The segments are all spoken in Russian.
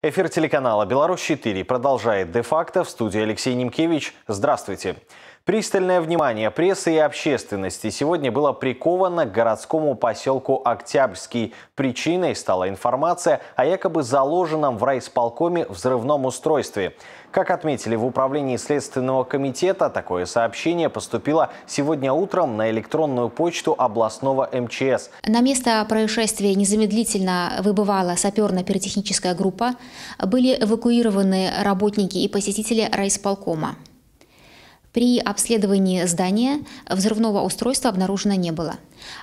Эфир телеканала «Беларусь-4» продолжает де-факто в студии Алексей Немкевич. Здравствуйте. Пристальное внимание прессы и общественности сегодня было приковано к городскому поселку Октябрьский. Причиной стала информация о якобы заложенном в райисполкоме взрывном устройстве. Как отметили в управлении Следственного комитета, такое сообщение поступило сегодня утром на электронную почту областного МЧС. На место происшествия незамедлительно выбывала саперно-пиротехническая группа. Были эвакуированы работники и посетители райисполкома. При обследовании здания взрывного устройства обнаружено не было.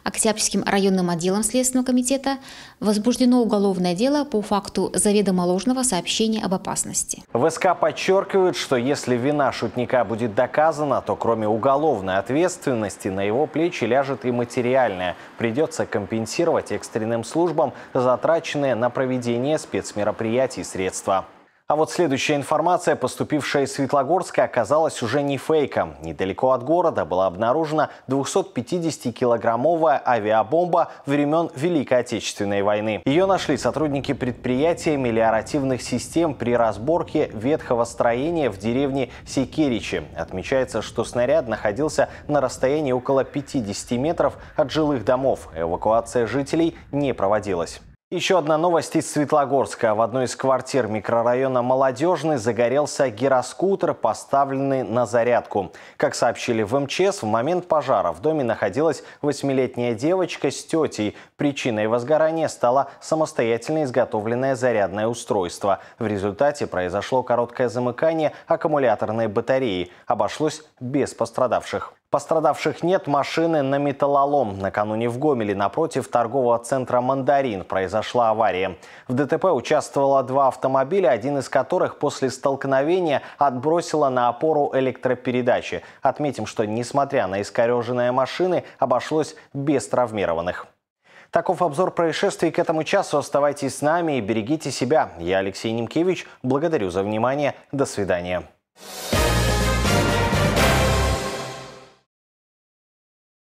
Октябрьским районным отделом Следственного комитета возбуждено уголовное дело по факту заведомо ложного сообщения об опасности. ВСК подчеркивают, что если вина шутника будет доказана, то кроме уголовной ответственности на его плечи ляжет и материальная. Придется компенсировать экстренным службам затраченные на проведение спецмероприятий средства. А вот следующая информация, поступившая из Светлогорска, оказалась уже не фейком. Недалеко от города была обнаружена 250-килограммовая авиабомба времен Великой Отечественной войны. Ее нашли сотрудники предприятия мелиоративных систем при разборке ветхого строения в деревне Секеричи. Отмечается, что снаряд находился на расстоянии около 50 метров от жилых домов. Эвакуация жителей не проводилась. Еще одна новость из Светлогорска. В одной из квартир микрорайона «Молодежный» загорелся гироскутер, поставленный на зарядку. Как сообщили в МЧС, в момент пожара в доме находилась восьмилетняя девочка с тетей. Причиной возгорания стало самостоятельно изготовленное зарядное устройство. В результате произошло короткое замыкание аккумуляторной батареи. Обошлось без пострадавших. Пострадавших нет, машины на металлолом. Накануне в Гомеле напротив торгового центра «Мандарин» произошла авария. В ДТП участвовало два автомобиля, один из которых после столкновения отбросило на опору электропередачи. Отметим, что несмотря на искореженные машины, обошлось без травмированных. Таков обзор происшествий к этому часу. Оставайтесь с нами и берегите себя. Я Алексей Немкевич. Благодарю за внимание. До свидания.